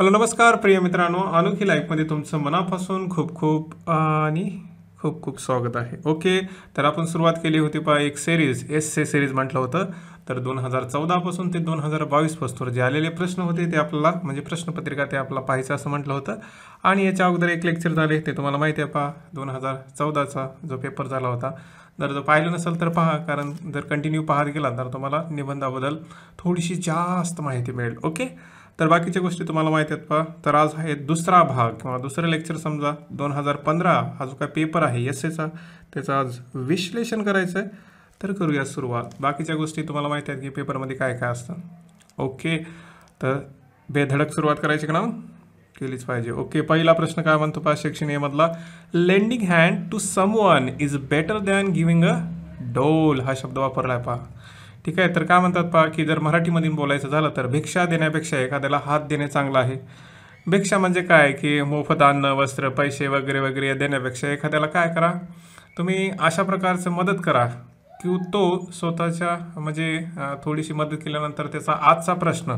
hello नमस्कार प्रिय मित्रांनो अनोखी लाईफमध्ये तुमचं मनापासून खूप खूप आणि खूप खूप स्वागत आहे ओके तर आपण सुरुवात केली होती पहा एक सिरीज एस से सिरीज म्हटलं होतं तर दोन हजार चौदापासून ते दोन हजार बावीसपासून जे आलेले प्रश्न होते ते आपल्याला म्हणजे प्रश्नपत्रिका ते आपल्याला पाहायचं असं म्हटलं होतं आणि याच्या अगोदर एक लेक्चर झाले ते तुम्हाला माहिती आहे पहा दोन हजार चौदाचा जो पेपर झाला होता जर जो पाहिलं नसेल तर पहा कारण जर कंटिन्यू पाहत गेला तर तुम्हाला निबंधाबद्दल थोडीशी जास्त माहिती मिळेल ओके तर बाकीच्या गोष्टी तुम्हाला माहिती आहेत पहा तर आज आहे दुसरा भाग किंवा दुसरं लेक्चर समजा दोन हजार पंधरा हा जो काय पेपर आहे एस एचा त्याचं आज विश्लेषण करायचं आहे तर करूया सुरुवात बाकीच्या गोष्टी तुम्हाला माहिती आहेत की पेपरमध्ये काय काय असतं ओके तर बेधडक सुरुवात करायची का ना केलीच पाहिजे ओके पहिला प्रश्न काय म्हणतो पा section lending hand to someone is better than giving a dole हा शब्द वापरला आहे पहा ठीक आहे तर काय म्हणतात पहा की जर मराठीमधून बोलायचं झालं तर भिक्षा देण्यापेक्षा एखाद्याला हात देणे चांगलं आहे भिक्षा म्हणजे काय की मोफत अन्न वस्त्र पैसे वगैरे वगैरे देण्यापेक्षा एखाद्याला काय करा तुम्ही अशा प्रकारचं मदत करा की तो स्वतःच्या म्हणजे थोडीशी मदत केल्यानंतर त्याचा आजचा प्रश्न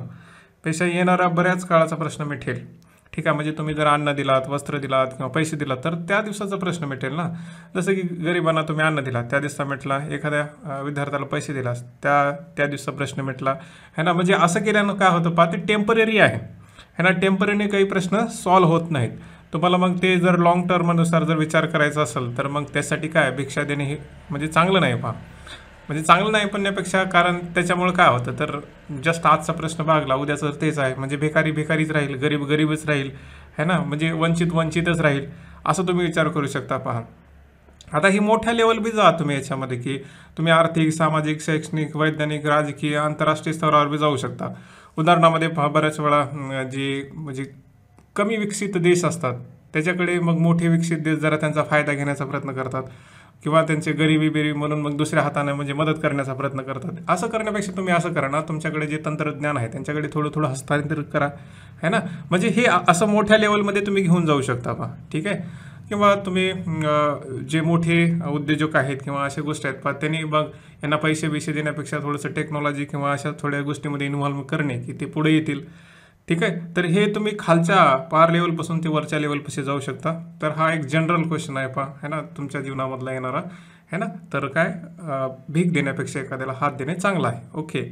पेक्षा येणारा बऱ्याच काळाचा प्रश्न मिठेल ठीक आहे म्हणजे तुम्ही जर अन्न दिलात वस्त्र दिलात किंवा पैसे दिलात तर त्या दिवसाचा प्रश्न मिटेल ना जसं की गरिबांना तुम्ही अन्न दिला त्या दिवसा मिटला एखाद्या विद्यार्थ्याला पैसे दिलास त्या त्या दिवसा प्रश्न मिटला है ना म्हणजे असं केल्यानं काय होतं पहा ते टेम्पररी आहे है ना टेम्पररीने काही प्रश्न सॉल्व्ह होत नाहीत तुम्हाला मग ते जर लॉंग टर्मनुसार जर विचार करायचा असेल तर मग त्यासाठी काय भिक्षा देणे हे म्हणजे चांगलं नाही पहा म्हणजे चांगलं नाही यापेक्षा कारण त्याच्यामुळे काय होतं तर जस्ट आजचा प्रश्न भागला उद्याचं तेच आहे म्हणजे भिकारी भिकारीच राहील गरीब गरीबच राहील है ना म्हणजे वंचित वंचितच राहील असं तुम्ही विचार करू शकता पहा आता ही मोठ्या लेवल बी जा तुम्ही याच्यामध्ये की तुम्ही आर्थिक सामाजिक शैक्षणिक वैज्ञानिक राजकीय आंतरराष्ट्रीय स्तरावर बी जाऊ शकता उदाहरणामध्ये पहा बऱ्याच वेळा जे म्हणजे कमी विकसित देश असतात त्याच्याकडे मग मोठे विकसित देश जरा त्यांचा फायदा घेण्याचा प्रयत्न करतात किंवा त्यांचे गरिबी बिरिबी म्हणून मग दुसऱ्या हाताने म्हणजे मदत करण्याचा प्रयत्न करतात असं करण्यापेक्षा तुम्ही असं करा ना तुमच्याकडे जे तंत्रज्ञान आहे त्यांच्याकडे थोडं थोडं हस्तांतरित करा है ना म्हणजे हे असं मोठ्या लेवलमध्ये तुम्ही घेऊन जाऊ शकता बा ठीक आहे किंवा तुम्ही जे मोठे उद्योजक आहेत किंवा अशा गोष्टी आहेत पहा त्यांनी बघ यांना पैसे बिसे देण्यापेक्षा थोडंसं टेक्नॉलॉजी किंवा अशा थोड्या गोष्टीमध्ये इन्व्हॉल्व करणे की ते पुढे येतील ठीक आहे तर हे तुम्ही खालच्या पार लेवलपासून ते वरच्या लेवलपाशी जाऊ शकता तर हा एक जनरल क्वेश्चन आहे पहा है ना तुमच्या जीवनामधला येणारा है ना तर काय भीक देण्यापेक्षा एखाद्याला हात देणे चांगला आहे ओके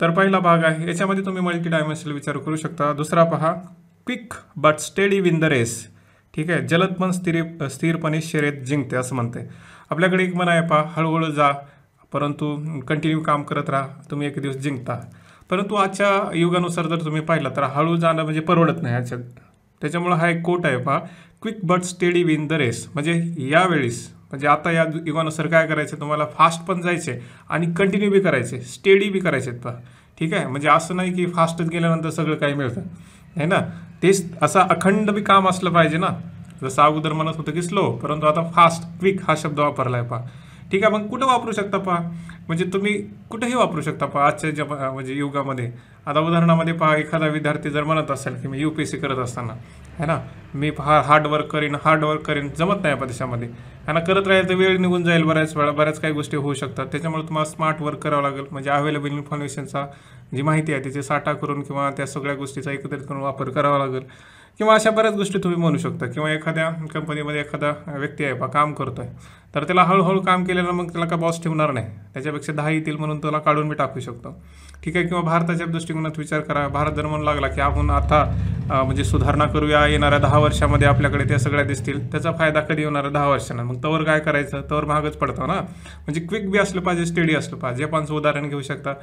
तर पहिला भाग आहे याच्यामध्ये तुम्ही मल्टी डायमेन्शनल विचार करू शकता दुसरा पहा quick but steady win the race ठीक आहे जलद पण स्थिर स्थिरपणे शर्यत जिंकते असं म्हणते आपल्याकडे एक मन आहे पहा हळूहळू जा परंतु कंटिन्यू काम करत राहा तुम्ही एक दिवस जिंकता परंतु आजच्या युगानुसार जर तुम्ही पाहिला तर हळू जाणं म्हणजे परवडत नाही आजच्या त्याच्यामुळं हा एक कोट आहे पहा quick but steady win the race म्हणजे यावेळीस म्हणजे आता या युगानुसार काय करायचं तुम्हाला फास्ट पण जायचे आणि कंटिन्यू बी करायचे स्टेडी बी करायचे पहा ठीक आहे म्हणजे असं नाही की फास्टच गेल्यानंतर सगळं काही मिळतं आहे ना तेच असं अखंड बी काम असलं पाहिजे ना जसं अगोदर म्हणत होतं की स्लो परंतु आता फास्ट क्विक हा शब्द वापरला आहे पहा ठीक आहे मग कुठं वापरू शकता पहा म्हणजे तुम्ही कुठेही वापरू शकता पहा आजच्या जमा म्हणजे युगामध्ये आता उदाहरणामध्ये पहा एखादा विद्यार्थी जर म्हणत असेल की मी यू पी एस सी करत असताना है ना मी पहा हार्डवर्क करीन हार्डवर्क करीन जमत नाही प्रदेशामध्ये है ना करत राहील तर वेळ निघून जाईल बऱ्याच वेळा बऱ्याच काही गोष्टी होऊ शकतात त्याच्यामुळे तुम्हाला स्मार्ट वर्क करावं लागेल म्हणजे अवेलेबल इन्फॉर्मेशनचा जी माहिती आहे त्याचे साठा करून किंवा त्या सगळ्या गोष्टीचा एकत्रित करून वापर करावा लागेल किंवा अशा बऱ्याच गोष्टी तुम्ही म्हणू शकता किंवा एखाद्या कंपनीमध्ये एखादा व्यक्ती आहे बा काम करतो आहे तर त्याला हळूहळू काम केल्यानं मग त्याला का बॉस ठेवणार नाही त्याच्यापेक्षा दहा येतील म्हणून त्याला काढून मी टाकू शकतो ठीक आहे किंवा भारताच्या दृष्टिकोनात विचार करा भारत जर म्हणू लागला की आपण आता म्हणजे सुधारणा करूया येणाऱ्या दहा वर्षामध्ये आपल्याकडे त्या सगळ्या दिसतील त्याचा फायदा कधी होणारा दहा वर्षांना मग तवर काय करायचं तवर महागच पडतं ना म्हणजे क्विक बी असलं पाहिजे स्टेडी असलं पाहिजे जपानचं उदाहरण घेऊ शकता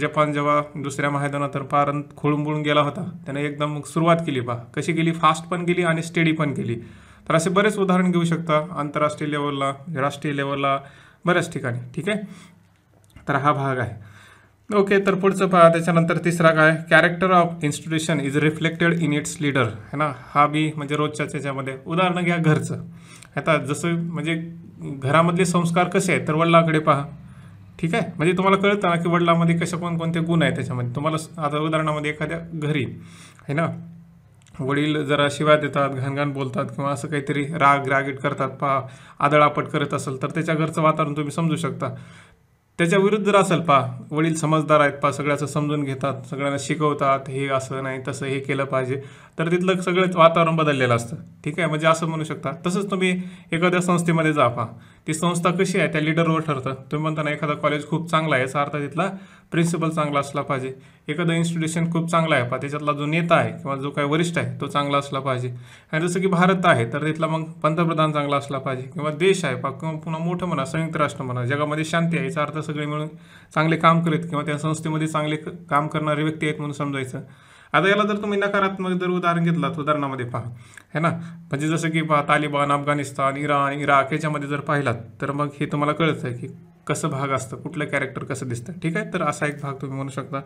जपान जेव्हा दुसऱ्या महायुद्धानंतर पारण खोळंबुळून गेला होता त्याने एकदम सुरुवात केली बा कशी कशी गेली फास्ट पण गेली आणि स्टेडी पण गेली तर असे बरेच उदाहरण घेऊ शकता आंतरराष्ट्रीय लेवलला राष्ट्रीय लेवलला बऱ्याच ठिकाणी ठीक आहे तर हा भाग आहे ओके तर पुढचं पहा त्याच्यानंतर तिसरा काय character of institution is reflected in its leader है ना हा बी म्हणजे रोजच्या त्याच्यामध्ये उदाहरण घ्या घरचं आता जसं म्हणजे घरामधले संस्कार कसे आहेत तर वडिलाकडे पहा ठीक आहे म्हणजे तुम्हाला कळतं ना की वडिलामध्ये पण कोणकोणते गुण आहेत त्याच्यामध्ये तुम्हाला आता उदाहरणामध्ये एखाद्या घरी है ना वडील जरा शिवाय देतात घाणघाण बोलतात किंवा असं काहीतरी राग रागीट करतात पा आदळापट करत असेल तर त्याच्या घरचं वातावरण तुम्ही समजू शकता त्याच्या विरुद्ध जर असेल पा वडील समजदार आहेत पा सगळ्याचं समजून घेतात सगळ्यांना शिकवतात हे असं नाही तसं हे केलं पाहिजे तर तिथलं सगळं वातावरण बदललेलं असतं ठीक आहे म्हणजे असं म्हणू शकता तसंच तुम्ही एखाद्या संस्थेमध्ये जा पा ती संस्था कशी आहे त्या लिडरवर ठरतं तुम्ही म्हणताना एखादा कॉलेज खूप चांगला आहे याचा अर्थ तिथला प्रिन्सिपल चांगला असला पाहिजे एखादं इन्स्टिट्यूशन खूप चांगला आहे पा त्याच्यातला जो नेता आहे किंवा जो काही वरिष्ठ आहे तो चांगला असला पाहिजे आणि जसं की भारत आहे तर तिथला मग पंतप्रधान चांगला असला पाहिजे किंवा देश आहे पा किंवा पुन्हा मोठं म्हणा संयुक्त राष्ट्र म्हणा जगामध्ये शांती आहे याचा अर्थ सगळे मिळून चांगले काम करीत किंवा त्या संस्थेमध्ये चांगले काम करणारे व्यक्ती आहेत म्हणून समजायचं आता याला जर तुम्ही नकारात्मक जर उदाहरण घेतलात उदाहरणामध्ये पहा है ना म्हणजे जसं की पहा तालिबान अफगाणिस्तान इराण इराक याच्यामध्ये जर पाहिलात तर मग हे तुम्हाला कळतं आहे की कसं भाग असतं कुठलं कॅरेक्टर कसं दिसतं ठीक आहे तर असा एक भाग तुम्ही म्हणू शकता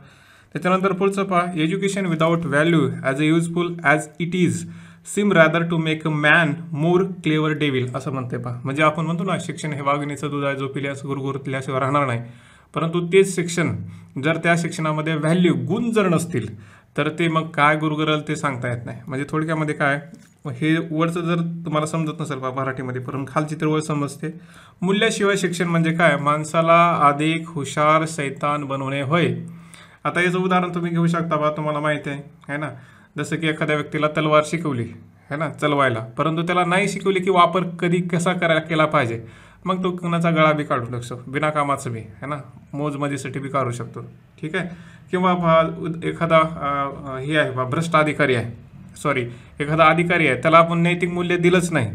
त्याच्यानंतर पुढचं पहा education without value as a useful as it is seems rather to make a man more clever devil असं म्हणते पहा म्हणजे आपण म्हणतो ना शिक्षण हे वाघिणीचं दूध आहे जो पिल्यास गुरगुर राहणार नाही परंतु तेच शिक्षण जर त्या शिक्षणामध्ये व्हॅल्यू गुण जर नसतील तर ते मग काय गुरगुरल ते सांगता येत नाही म्हणजे थोडक्यामध्ये काय मग हे वरचं जर तुम्हाला समजत नसेल बा मराठीमध्ये पण खालची तर वर समजते मूल्याशिवाय शिक्षण म्हणजे काय माणसाला अधिक हुशार सैतान बनवणे होय आता याचं उदाहरण तुम्ही घेऊ शकता बा तुम्हाला माहिती आहे है ना जसं की एखाद्या व्यक्तीला तलवार शिकवली है ना चलवायला परंतु त्याला नाही शिकवली की वापर कधी कसा करा केला पाहिजे मग तो कुणाचा गळा बी काढू शकतो बिनाकामाचं कामाचं बी है ना मोजमजेसाठी बी काढू शकतो ठीक आहे किंवा एखादा हे आहे बा भ्रष्ट अधिकारी आहे सॉरी एखादा अधिकारी आहे त्याला आपण नैतिक मूल्य दिलंच नाही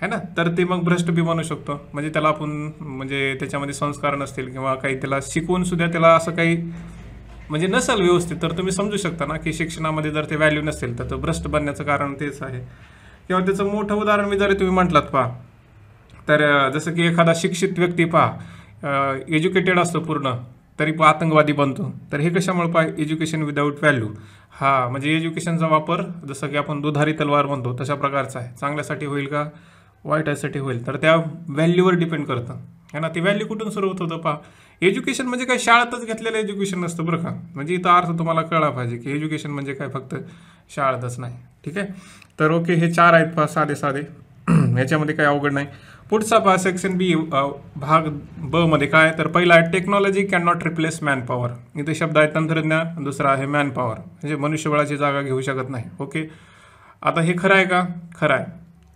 है ना तर ते मग भ्रष्ट बी म्हणू शकतो म्हणजे त्याला आपण म्हणजे त्याच्यामध्ये संस्कार नसतील किंवा काही त्याला शिकवून सुद्धा त्याला असं काही म्हणजे नसेल व्यवस्थित तर तुम्ही समजू शकता ना की शिक्षणामध्ये जर ते व्हॅल्यू नसेल तर तो भ्रष्ट बनण्याचं कारण तेच आहे किंवा त्याचं मोठं उदाहरण मी जर तुम्ही म्हटलात पहा तर जसं की एखादा शिक्षित व्यक्ती पहा एज्युकेटेड असतो पूर्ण तरी आतंकवादी बनतो तर हे कशामुळे पाय एज्युकेशन विदाऊट व्हॅल्यू हा म्हणजे एज्युकेशनचा वापर जसं की आपण दुधारी तलवार म्हणतो तशा प्रकारचा आहे चांगल्यासाठी होईल का वाईटासाठी होईल तर त्या व्हॅल्यूवर डिपेंड करतं है ना ती व्हॅल्यू कुठून सुरू होत होतं पहा एज्युकेशन म्हणजे काय शाळेतच घेतलेलं एज्युकेशन नसतं बरं का म्हणजे इथं अर्थ तुम्हाला कळला पाहिजे की एज्युकेशन म्हणजे काय फक्त शाळेतच नाही ठीक आहे तर ओके हे चार आहेत पहा साधे साधे याच्यामध्ये काही अवघड नाही पुढचा भाग सेक्शन बी भाग ब मध्ये काय तर पहिला आहे technology can not replace man power इथे शब्द आहे तंत्रज्ञान दुसरा आहे मॅन पॉवर म्हणजे मनुष्यबळाची जागा घेऊ शकत नाही ओके आता हे खरं आहे का खरं आहे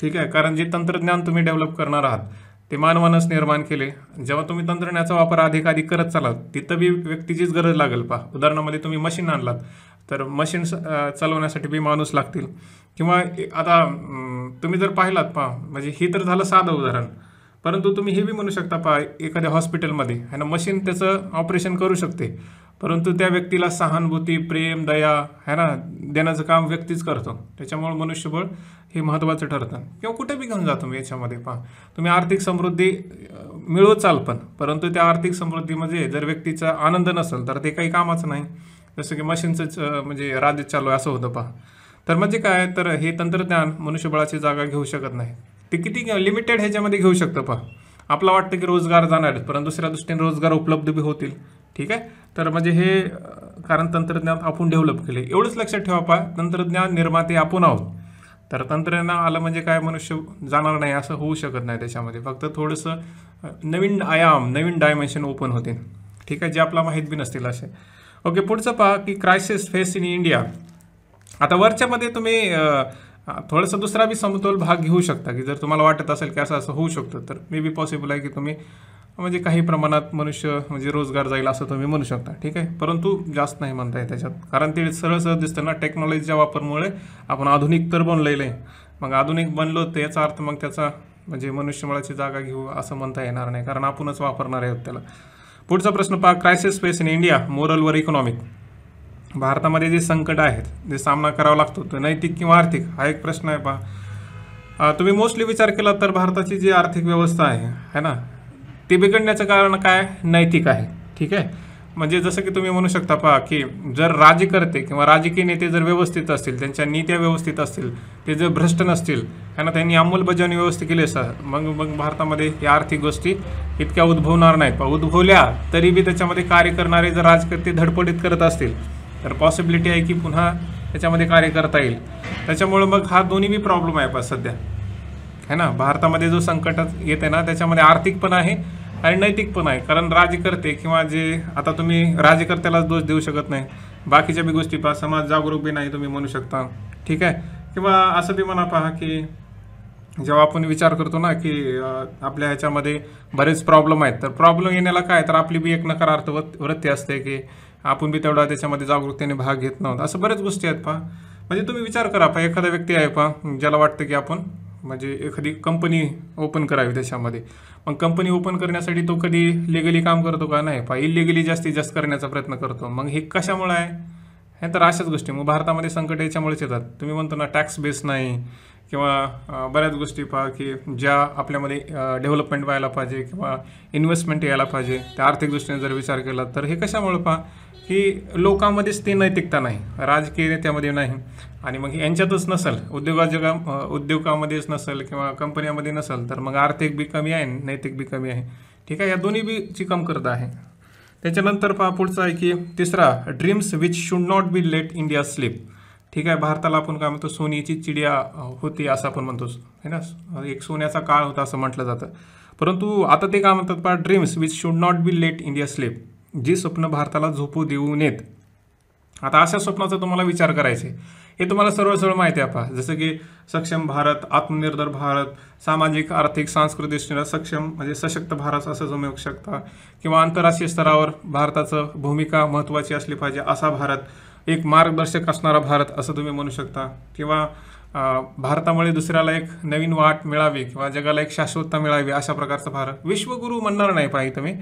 ठीक आहे कारण जे तंत्रज्ञान तुम्ही डेव्हलप करणार आहात ते मानवानंच निर्माण केले जेव्हा तुम्ही तंत्रज्ञानाचा वापर अधिकाधिक करत चालात तिथं बी व्यक्तीचीच गरज लागेल पहा उदाहरणामध्ये तुम्ही मशीन आणलात तर मशीन चालवण्यासाठी बी माणूस लागतील किंवा आता तुम्ही जर पाहिलात पहा म्हणजे हे तर झालं साधं उदाहरण परंतु तुम्ही हे बी म्हणू शकता पहा एखाद्या हॉस्पिटलमध्ये है ना मशीन त्याचं ऑपरेशन करू शकते परंतु त्या व्यक्तीला सहानुभूती प्रेम दया है ना देण्याचं काम व्यक्तीच करतो त्याच्यामुळे मनुष्यबळ हे महत्त्वाचं ठरतं किंवा कुठे बी घेऊन जा तुम्ही याच्यामध्ये पहा तुम्ही आर्थिक समृद्धी मिळवत चाल पण परंतु त्या आर्थिक समृद्धीमध्ये म्हणजे जर व्यक्तीचा आनंद नसेल तर ते काही कामाचं नाही जसं की मशीनचं म्हणजे राज्य चालू आहे असं होतं पहा तर म्हणजे काय तर हे तंत्रज्ञान मनुष्यबळाची जागा घेऊ शकत नाही ते किती लिमिटेड ह्याच्यामध्ये घेऊ शकतं पहा आपला वाटतं की रोजगार जाणार परंतु दुसऱ्या दृष्टीने रोजगार उपलब्ध बी होतील ठीक आहे तर म्हणजे हे कारण तंत्रज्ञान आपण डेव्हलप केले एवढंच लक्षात ठेवा पहा तंत्रज्ञान निर्माते आपण आहोत तर तंत्रज्ञान आलं म्हणजे काय मनुष्य जाणार नाही असं होऊ शकत नाही त्याच्यामध्ये फक्त थोडंसं नवीन आयाम नवीन डायमेन्शन ओपन होतील ठीक आहे जे आपला माहीत बी नसतील असे ओके पुढचं पहा की क्रायसिस फेस इन इंडिया आता वरच्यामध्ये तुम्ही थोडंसं दुसरा बी समतोल भाग घेऊ शकता की जर तुम्हाला वाटत असेल की असं असं होऊ शकतं तर मे बी पॉसिबल आहे की तुम्ही म्हणजे काही प्रमाणात मनुष्य म्हणजे रोजगार जाईल असं तुम्ही म्हणू शकता ठीक आहे परंतु जास्त नाही म्हणता त्याच्यात कारण ते सरळ सहज दिसतं ना टेक्नॉलॉजीच्या वापरमुळे आपण आधुनिक तर बनलेलं आहे मग आधुनिक बनलो त्याचा अर्थ मग त्याचा म्हणजे मनुष्यबळाची जागा घेऊ असं म्हणता येणार नाही कारण आपणच वापरणार आहोत त्याला पुढचा प्रश्न पहा crisis face in India moral or economic भारतामध्ये जे संकट आहेत जे सामना करावा लागतो तो नैतिक किंवा आर्थिक हा एक प्रश्न आहे पहा तुम्ही मोस्टली विचार केला तर भारताची जी आर्थिक व्यवस्था आहे है ना ती बिघडण्याचं कारण काय नैतिक आहे ठीक आहे म्हणजे जसं की तुम्ही म्हणू शकता पहा की जर राजकर्ते किंवा राजकीय नेते जर व्यवस्थित असतील त्यांच्या नीत्या व्यवस्थित असतील ते जर भ्रष्ट नसतील त्यांना त्यांनी अंमलबजावणी व्यवस्थित केली असतात मग मग भारतामध्ये या आर्थिक गोष्टी इतक्या उद्भवणार नाहीत पण उद्भवल्या तरी बी त्याच्यामध्ये कार्य करणारे जर राजकर्ते धडपडीत करत असतील तर पॉसिबिलिटी आहे की पुन्हा त्याच्यामध्ये कार्य करता येईल त्याच्यामुळं मग हा दोन्ही बी प्रॉब्लेम आहे पण सध्या है ना भारतामध्ये जो संकट येत आहे ना त्याच्यामध्ये आर्थिक पण आहे आणि नैतिक पण आहे कारण राजकर्ते किंवा जे आता तुम्ही राज्यकर्त्यालाच दोष देऊ शकत नाही बाकीच्या बी गोष्टी पहा समाज जागरूक बी नाही तुम्ही म्हणू शकता ठीक आहे किंवा असं बी म्हणा पहा की जेव्हा आपण विचार करतो ना की आपल्या ह्याच्यामध्ये बरेच प्रॉब्लेम आहेत तर प्रॉब्लेम येण्याला काय तर आपली बी एक नकारार्थ वृत्ती असते की आपण बी तेवढा त्याच्यामध्ये जागरूकतेने भाग घेत नव्हता असं बरेच गोष्टी आहेत पहा म्हणजे तुम्ही विचार करा पहा एखादा व्यक्ती आहे पहा ज्याला वाटतं की आपण म्हणजे एखादी कंपनी ओपन करावी देशामध्ये मग कंपनी ओपन करण्यासाठी तो कधी लिगली काम करतो का नाही पहा इलिगली जास्तीत जास्त करण्याचा प्रयत्न करतो मग हे कशामुळे आहे हे तर अशाच गोष्टी मग भारतामध्ये संकट याच्यामुळेच येतात तुम्ही म्हणतो ना टॅक्स बेस नाही किंवा बऱ्याच गोष्टी पहा की ज्या आपल्यामध्ये डेव्हलपमेंट व्हायला पाहिजे किंवा इन्व्हेस्टमेंट यायला पाहिजे त्या आर्थिक दृष्टीने जर विचार केला तर हे कशामुळे पहा की लोकांमध्येच ती नैतिकता नाही राजकीय नेत्यामध्ये नाही आणि मग यांच्यातच नसेल उद्योगाजगा उद्योगामध्येच नसेल किंवा कंपन्यामध्ये नसेल तर मग आर्थिक बी कमी आहे नैतिक बी कमी आहे ठीक आहे या दोन्ही बीची कमतरता आहे त्याच्यानंतर पहा पुढचं आहे की तिसरा dreams which should not be let India sleep ठीक आहे भारताला आपण काय म्हणतो सोन्याची चिडिया होती असं आपण म्हणतो आहे ना एक सोन्याचा काळ होता असं म्हटलं जातं परंतु आता ते काय म्हणतात पहा dreams which should not be let India sleep जी स्वप्न भारताला झोपू देऊ नयेत आता अशा स्वप्नाचा तुम्हाला विचार करायचे हे तुम्हाला सर्व सरळ माहिती आहे पहा जसं की सक्षम भारत आत्मनिर्भर भारत सामाजिक आर्थिक सांस्कृतिक सक्षम म्हणजे सशक्त भारत असं तुम्ही शकता किंवा आंतरराष्ट्रीय स्तरावर भारताचं भूमिका महत्वाची असली पाहिजे असा भारत एक मार्गदर्शक असणारा भारत असं तुम्ही म्हणू शकता किंवा भारतामुळे दुसऱ्याला एक नवीन वाट मिळावी किंवा जगाला एक शाश्वतता मिळावी अशा प्रकारचा भारत विश्वगुरु म्हणणार नाही पाहिजे तुम्ही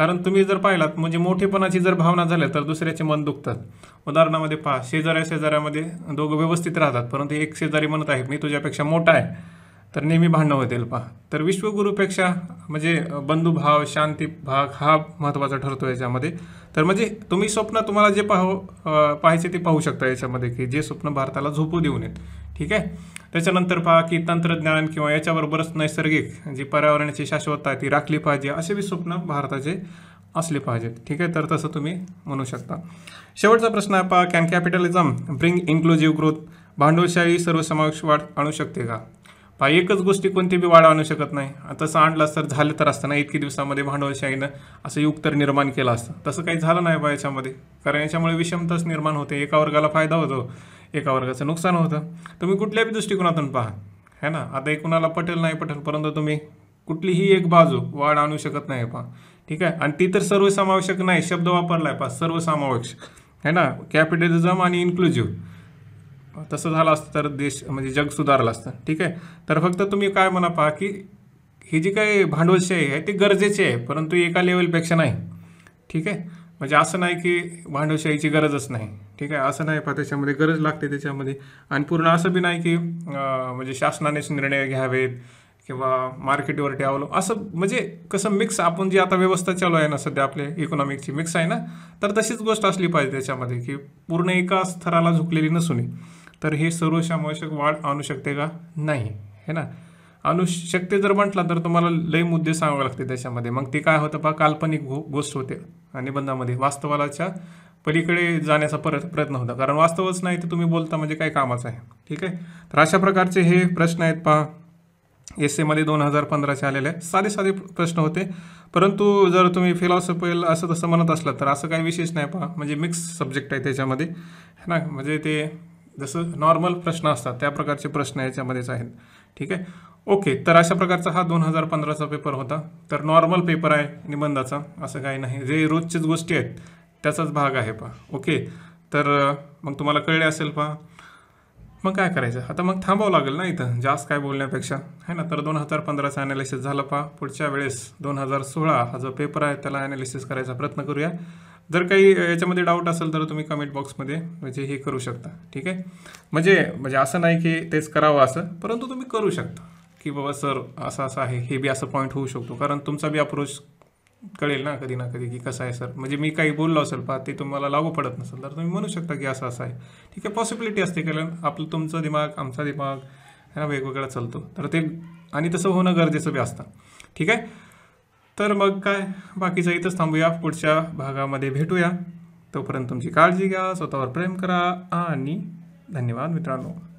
कारण तुम्ही जर पाहिलात म्हणजे मोठेपणाची जर भावना झाल्या तर दुसऱ्याचे मन दुखतात उदाहरणामध्ये पहा शेजाऱ्या शेजाऱ्यामध्ये दोघं व्यवस्थित राहतात परंतु एक शेजारी म्हणत आहे मी तुझ्यापेक्षा मोठा आहे तर नेहमी भांडणं होतील पहा तर विश्वगुरूपेक्षा म्हणजे बंधुभाव शांती भाग हा महत्त्वाचा ठरतो याच्यामध्ये तर म्हणजे तुम्ही स्वप्न तुम्हाला जे पाहू पाहायचे ते पाहू शकता याच्यामध्ये की जे स्वप्न भारताला झोपू देऊ नयेत ठीक आहे त्याच्यानंतर पहा की तंत्रज्ञान किंवा याच्याबरोबरच नैसर्गिक जी पर्यावरणाची शाश्वतता ती राखली पाहिजे असे बी स्वप्न भारताचे असले पाहिजेत ठीक आहे तर तसं तुम्ही म्हणू शकता शेवटचा प्रश्न आहे पहा can capitalism bring inclusive growth भांडवलशाही सर्वसमावेश वाढ आणू शकते का पहा एकच गोष्टी कोणती बी वाढ आणू शकत नाही तसं आणलाच तर झालं तर असतं नाही इतकी दिवसामध्ये भांडवलशाहीनं असं युग तर निर्माण केलं असतं तसं काही झालं नाही बा याच्यामध्ये कारण याच्यामुळे विषमताच निर्माण होते एका वर्गाला फायदा होतो एका वर्गाचं नुकसान होतं तुम्ही कुठल्याही दृष्टिकोनातून पहा है ना आता एक कुणाला पटेल नाही पटेल परंतु तुम्ही कुठलीही एक बाजू वाढ आणू शकत नाही पहा ठीक आहे आणि ती तर सर्वसमावेशक नाही शब्द वापरला आहे पहा सर्वसमावेशक है ना कॅपिटलिझम आणि इन्क्लुझिव्ह तसं झालं असतं तर देश म्हणजे जग सुधारलं असतं ठीक आहे तर फक्त तुम्ही काय म्हणा पहा की ही जी काही भांडवलशाही आहे ती गरजेची आहे परंतु एका लेवलपेक्षा नाही ठीक आहे म्हणजे असं नाही की भांडवशाहीची गरजच नाही ठीक आहे असं नाही पहा त्याच्यामध्ये गरज लागते त्याच्यामध्ये आणि पूर्ण असं बी नाही की म्हणजे शासनानेच निर्णय घ्यावेत किंवा मार्केटवर ठेवलो असं म्हणजे कसं मिक्स आपण जी आता व्यवस्था चालू आहे ना सध्या आपले इकॉनॉमिकची मिक्स आहे ना तर तशीच गोष्ट असली पाहिजे त्याच्यामध्ये की पूर्ण एका स्तराला झुकलेली नसून तर हे सर्वसमावेशक वाढ आणू शकते का नाही है ना अनुशक्ती जर म्हटला तर तुम्हाला लय मुद्दे सांगावे लागते त्याच्यामध्ये मग ते काय होतं पहा काल्पनिक गो गोष्ट होते निबंधामध्ये वास्तवालाच्या पलीकडे जाण्याचा पर प्रयत्न होता कारण वास्तवच नाही तर तुम्ही बोलता म्हणजे काय कामाचं आहे ठीक आहे तर अशा प्रकारचे हे प्रश्न आहेत पहा एस एमध्ये दोन हजार पंधराचे आलेले आहेत साधे साधे प्रश्न होते परंतु जर तुम्ही फिलॉसॉफियल असं तसं म्हणत असलं तर असं काही विशेष नाही पहा म्हणजे मिक्स सब्जेक्ट आहे त्याच्यामध्ये है ना म्हणजे ते जसं नॉर्मल प्रश्न असतात त्या प्रकारचे प्रश्न याच्यामध्येच आहेत ठीक आहे ओके तर अशा प्रकारचा हा दोन हजार पंधराचा पेपर होता तर नॉर्मल पेपर आहे निबंधाचा असं काही नाही जे रोजच्याच गोष्टी आहेत त्याचाच भाग आहे पा ओके तर मग तुम्हाला कळले असेल पहा मग काय करायचं आता मग थांबावं लागेल ना इथं जास्त काय बोलण्यापेक्षा है ना तर दोन हजार पंधराचा ॲनालिसिस झालं पा पुढच्या वेळेस दोन हजार सोळा हा जो पेपर आहे त्याला ॲनालिसिस करायचा प्रयत्न करूया जर काही याच्यामध्ये डाऊट असेल तर तुम्ही कमेंट बॉक्समध्ये म्हणजे हे करू शकता ठीक आहे म्हणजे म्हणजे असं नाही की तेच करावं असं परंतु तुम्ही करू शकता की बाबा सर असं असं आहे हे बी असं पॉईंट होऊ शकतो कारण तुमचा बी अप्रोच कळेल ना कधी ना कधी की कसं आहे सर म्हणजे मी काही बोललो असेल पहा ते तुम्हाला लागू पडत नसेल तर तुम्ही म्हणू शकता की असं असं आहे ठीक आहे पॉसिबिलिटी असते कारण आपलं तुमचं दिमाग आमचा दिमाग हा वेगवेगळा चालतो तर ते आणि तसं होणं गरजेचं बी असतं ठीक आहे तर मग काय बाकीचं इथंच थांबूया पुढच्या भागामध्ये भेटूया तोपर्यंत तुमची काळजी घ्या स्वतःवर प्रेम करा आणि धन्यवाद मित्रांनो